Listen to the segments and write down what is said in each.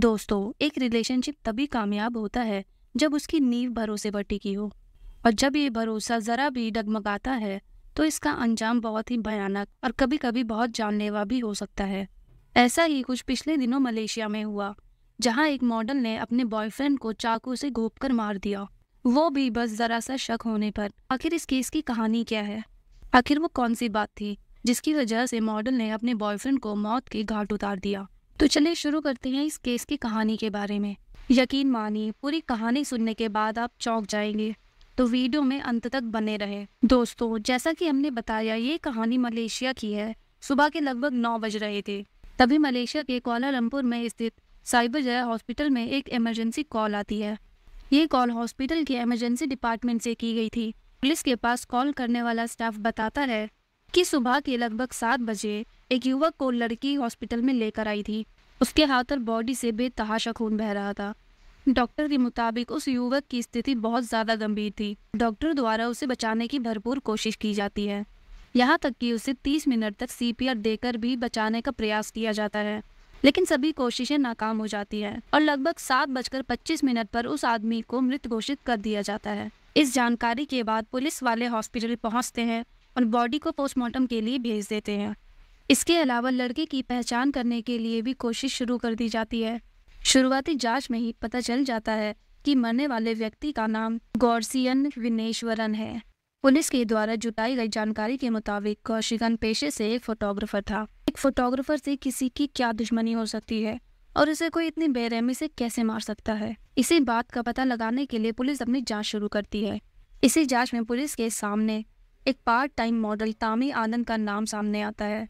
दोस्तों एक रिलेशनशिप तभी कामयाब होता है जब उसकी नींव भरोसे पर टिकी हो और जब ये भरोसा ज़रा भी डगमगाता है तो इसका अंजाम बहुत ही भयानक और कभी कभी बहुत जानलेवा भी हो सकता है ऐसा ही कुछ पिछले दिनों मलेशिया में हुआ जहां एक मॉडल ने अपने बॉयफ्रेंड को चाकू से घोप कर मार दिया वो भी बस ज़रा सा शक होने पर आखिर इस केस की कहानी क्या है आखिर वो कौन सी बात थी जिसकी वजह से मॉडल ने अपने बॉयफ्रेंड को मौत के घाट उतार दिया तो चलिए शुरू करते हैं इस केस की कहानी के बारे में यकीन मानिए पूरी कहानी सुनने के बाद आप चौंक जाएंगे तो वीडियो में अंत तक बने रहे दोस्तों जैसा कि हमने बताया ये कहानी मलेशिया की है सुबह के लगभग नौ बज रहे थे तभी मलेशिया के कोलालमपुर में स्थित साइबर जया हॉस्पिटल में एक इमरजेंसी कॉल आती है ये कॉल हॉस्पिटल के इमरजेंसी डिपार्टमेंट से की गई थी पुलिस के पास कॉल करने वाला स्टाफ बताता है कि सुबह के लगभग सात बजे एक युवक को लड़की हॉस्पिटल में लेकर आई थी उसके हाथ और बॉडी से बेतहाशा खून बह रहा था डॉक्टर के मुताबिक उस युवक की स्थिति बहुत ज़्यादा गंभीर थी डॉक्टर द्वारा उसे बचाने की भरपूर कोशिश की जाती है यहाँ तक कि उसे 30 मिनट तक सीपीआर देकर भी बचाने का प्रयास किया जाता है लेकिन सभी कोशिशें नाकाम हो जाती है और लगभग सात बजकर पच्चीस मिनट पर उस आदमी को मृत घोषित कर दिया जाता है इस जानकारी के बाद पुलिस वाले हॉस्पिटल पहुँचते हैं और बॉडी को पोस्टमार्टम के लिए भेज देते हैं इसके अलावा लड़के की पहचान करने के लिए भी कोशिश शुरू कर दी जाती है शुरुआती जांच में ही पता चल जाता है कि मरने वाले व्यक्ति का नाम गौरसियन विनेश्वरन है पुलिस के द्वारा जुटाई गई जानकारी के मुताबिक कौशिकन पेशे से एक फोटोग्राफर था एक फोटोग्राफर से किसी की क्या दुश्मनी हो सकती है और उसे कोई इतनी बेरहमी से कैसे मार सकता है इसी बात का पता लगाने के लिए पुलिस अपनी जांच शुरू करती है इसी जांच में पुलिस के सामने एक पार्ट टाइम मॉडल तामी आनंद का नाम सामने आता है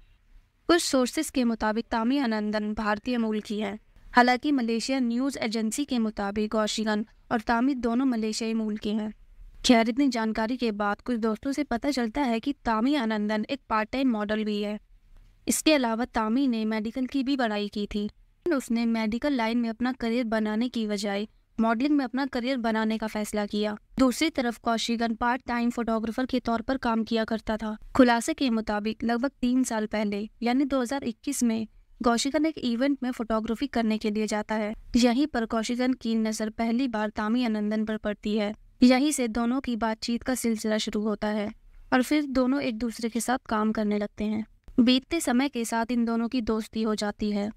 कुछ सोर्सेज के मुताबिक तामी अनंदन भारतीय मूल की हैं हालांकि मलेशिया न्यूज़ एजेंसी के मुताबिक गौशीगन और तामी दोनों मलेशियाई मूल के हैं खैर इतनी जानकारी के बाद कुछ दोस्तों से पता चलता है कि तामी आनंदन एक पार्ट टाइम मॉडल भी है इसके अलावा तामी ने मेडिकल की भी पढ़ाई की थी उसने मेडिकल लाइन में अपना करियर बनाने की बजाय मॉडलिंग में अपना करियर बनाने का फैसला किया दूसरी तरफ कौशिकन पार्ट टाइम फोटोग्राफर के तौर पर काम किया करता था खुलासे के मुताबिक लगभग तीन साल पहले यानी 2021 में कौशिकन एक इवेंट में फोटोग्राफी करने के लिए जाता है यहीं पर कौशिकन की नजर पहली बार तामी अनंदन पर पड़ती है यहीं से दोनों की बातचीत का सिलसिला शुरू होता है और फिर दोनों एक दूसरे के साथ काम करने लगते हैं बीतते समय के साथ इन दोनों की दोस्ती हो जाती है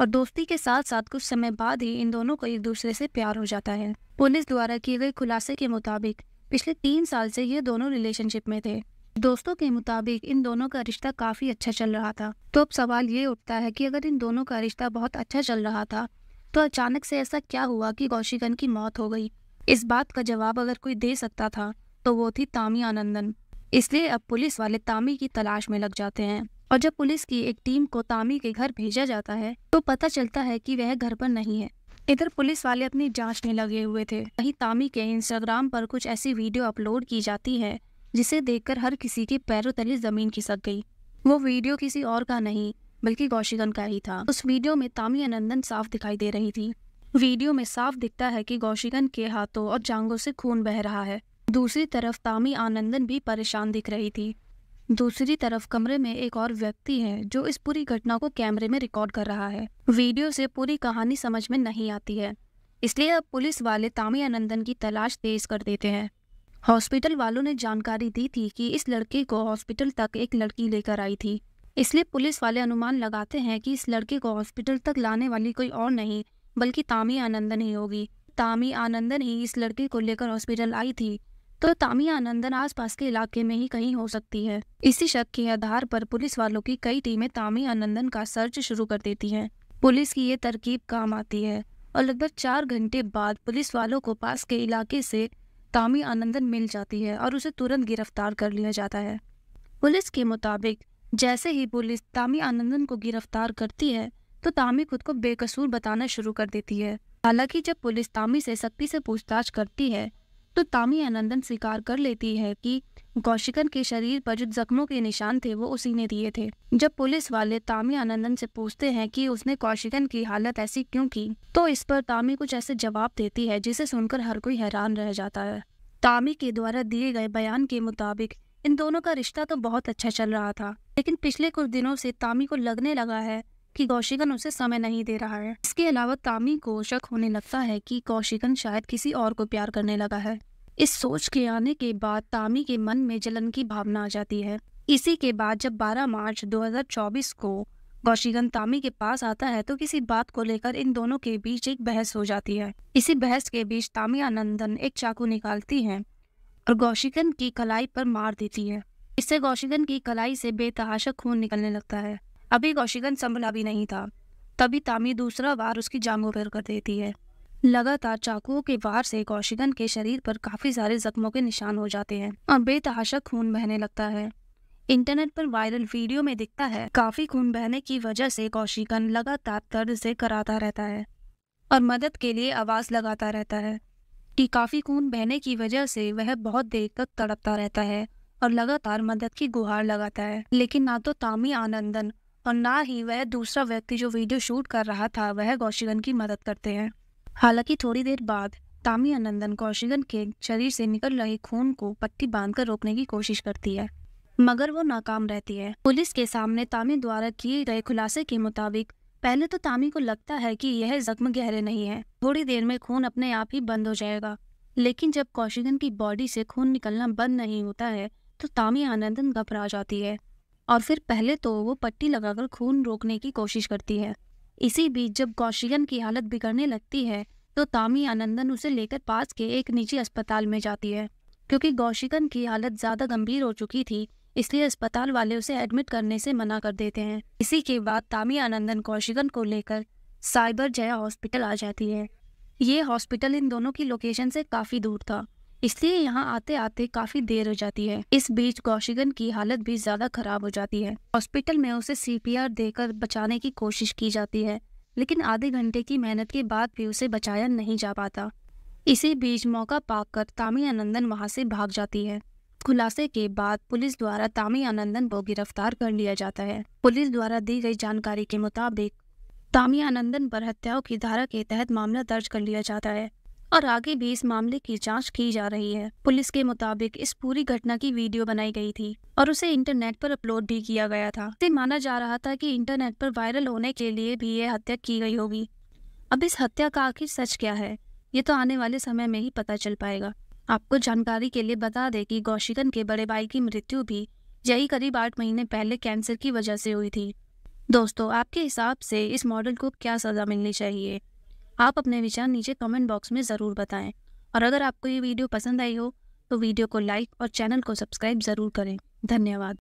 और दोस्ती के साथ साथ कुछ समय बाद ही इन दोनों को एक दूसरे से प्यार हो जाता है पुलिस द्वारा किए गए खुलासे के मुताबिक पिछले तीन साल से ये दोनों रिलेशनशिप में थे दोस्तों के मुताबिक इन दोनों का रिश्ता काफी अच्छा चल रहा था तो अब सवाल ये उठता है कि अगर इन दोनों का रिश्ता बहुत अच्छा चल रहा था तो अचानक से ऐसा क्या हुआ कि गौशिकन की मौत हो गई इस बात का जवाब अगर कोई दे सकता था तो वो थी तामी आनंदन इसलिए अब पुलिस वाले तामी की तलाश में लग जाते हैं और जब पुलिस की एक टीम को तामी के घर भेजा जाता है तो पता चलता है कि वह घर पर नहीं है इधर पुलिस वाले अपनी जांच में लगे हुए थे वहीं तामी के इंस्टाग्राम पर कुछ ऐसी वीडियो अपलोड की जाती है जिसे देखकर हर किसी के पैरों तले जमीन खिसक गई वो वीडियो किसी और का नहीं बल्कि गौशिकन का ही था उस वीडियो में तामी अनंदन साफ दिखाई दे रही थी वीडियो में साफ दिखता है कि गौशिकन के हाथों और जांगों से खून बह रहा है दूसरी तरफ तामी आनंदन भी परेशान दिख रही थी दूसरी तरफ कमरे में एक और व्यक्ति है जो इस पूरी घटना को कैमरे में रिकॉर्ड कर रहा है वीडियो से पूरी कहानी समझ में नहीं आती है इसलिए अब पुलिस वाले तामी आनंदन की तलाश तेज कर देते हैं हॉस्पिटल वालों ने जानकारी दी थी कि इस लड़के को हॉस्पिटल तक एक लड़की लेकर आई थी इसलिए पुलिस वाले अनुमान लगाते हैं कि इस लड़के को हॉस्पिटल तक लाने वाली कोई और नहीं बल्कि तामी आनंदन ही होगी तामी आनंदन ही इस लड़के को लेकर हॉस्पिटल आई थी तो तामिया आनंदन आसपास के इलाके में ही कहीं हो सकती है इसी शक के आधार पर पुलिस वालों की कई टीमें तामी आनंदन का सर्च शुरू कर देती हैं पुलिस की ये तरकीब काम आती है और लगभग चार घंटे बाद पुलिस वालों को पास के इलाके से तामी आनंदन मिल जाती है और उसे तुरंत गिरफ्तार कर लिया जाता है पुलिस के मुताबिक जैसे ही पुलिस तामी आनंदन को गिरफ्तार करती है तो तामी खुद को बेकसूर बताना शुरू कर देती है हालांकि जब पुलिस तामी से सख्ती से पूछताछ करती है तो तामी अनंदन स्वीकार कर लेती है कि कौशिकन के शरीर पर जो जख्मों के निशान थे वो उसी ने दिए थे जब पुलिस वाले तामी आनंदन से पूछते हैं कि उसने कौशिकन की हालत ऐसी क्यों की तो इस पर तामी कुछ ऐसे जवाब देती है जिसे सुनकर हर कोई हैरान रह जाता है तामी के द्वारा दिए गए बयान के मुताबिक इन दोनों का रिश्ता तो बहुत अच्छा चल रहा था लेकिन पिछले कुछ दिनों से तामी को लगने लगा है कि कौशिकन उसे समय नहीं दे रहा है इसके अलावा तामी को शक होने लगता है कि कौशिकन शायद किसी और को प्यार करने लगा है इस सोच के आने के बाद तामी के मन में जलन की भावना आ जाती है इसी के बाद जब 12 मार्च 2024 को गौशीगन तामी के पास आता है तो किसी बात को लेकर इन दोनों के बीच एक बहस हो जाती है इसी बहस के बीच तामी आनंदन एक चाकू निकालती है और गौशीगन की कलाई पर मार देती है इससे गौशीगन की कलाई से बेतहाशा खून निकलने लगता है अभी गौशीगन संभला भी नहीं था तभी तामी दूसरा बार उसकी जांगों पर कर देती है लगातार चाकुओं के वार से कौशिकन के शरीर पर काफी सारे जख्मों के निशान हो जाते हैं और बेतहाशा खून बहने लगता है इंटरनेट पर वायरल वीडियो में दिखता है काफी खून बहने की वजह से कौशिकन लगातार दर्द से कराता रहता है और मदद के लिए आवाज लगाता रहता है कि काफी खून बहने की वजह से वह बहुत देर तक तड़पता रहता है और लगातार मदद की गुहार लगाता है लेकिन ना तो तामी आनंदन और ना ही वह दूसरा व्यक्ति जो वीडियो शूट कर रहा था वह गौशिकन की मदद करते हैं हालांकि थोड़ी देर बाद तामी अनंदन कौशिकन के शरीर से निकल रहे खून को पट्टी बांधकर रोकने की कोशिश करती है मगर वो नाकाम रहती है पुलिस के सामने तामी द्वारा किए गए खुलासे के मुताबिक पहले तो तामी को लगता है कि यह जख्म गहरे नहीं है थोड़ी देर में खून अपने आप ही बंद हो जाएगा लेकिन जब कौशिकन की बॉडी से खून निकलना बंद नहीं होता है तो तामी आनंदन घबरा जाती है और फिर पहले तो वो पट्टी लगाकर खून रोकने की कोशिश करती है इसी बीच जब कौशिगन की हालत बिगड़ने लगती है तो तामी आनंदन उसे लेकर पास के एक निजी अस्पताल में जाती है क्योंकि गौशिकन की हालत ज़्यादा गंभीर हो चुकी थी इसलिए अस्पताल वाले उसे एडमिट करने से मना कर देते हैं इसी के बाद तामी आनंदन कौशिकन को लेकर साइबर जया हॉस्पिटल आ जाती है ये हॉस्पिटल इन दोनों की लोकेशन से काफ़ी दूर था इसलिए यहाँ आते आते काफी देर हो जाती है इस बीच गौशिगन की हालत भी ज्यादा खराब हो जाती है हॉस्पिटल में उसे सीपीआर देकर बचाने की कोशिश की जाती है लेकिन आधे घंटे की मेहनत के बाद भी उसे बचाया नहीं जा पाता इसी बीच मौका पाकर तामी आनंदन वहाँ से भाग जाती है खुलासे के बाद पुलिस द्वारा तामी आनंदन को गिरफ्तार कर लिया जाता है पुलिस द्वारा दी गई जानकारी के मुताबिक तामी आनंदन पर हत्याओं की धारा के तहत मामला दर्ज कर लिया जाता है और आगे भी इस मामले की जांच की जा रही है पुलिस के मुताबिक इस पूरी घटना की वीडियो बनाई गई थी और उसे इंटरनेट पर अपलोड भी किया गया था इसे माना जा रहा था कि इंटरनेट पर वायरल होने के लिए भी यह हत्या की गई होगी अब इस हत्या का आखिर सच क्या है ये तो आने वाले समय में ही पता चल पाएगा आपको जानकारी के लिए बता दें कि गौशिकन के बड़े भाई की मृत्यु भी यही करीब आठ महीने पहले कैंसर की वजह से हुई थी दोस्तों आपके हिसाब से इस मॉडल को क्या सज़ा मिलनी चाहिए आप अपने विचार नीचे कमेंट बॉक्स में ज़रूर बताएं और अगर आपको ये वीडियो पसंद आई हो तो वीडियो को लाइक और चैनल को सब्सक्राइब ज़रूर करें धन्यवाद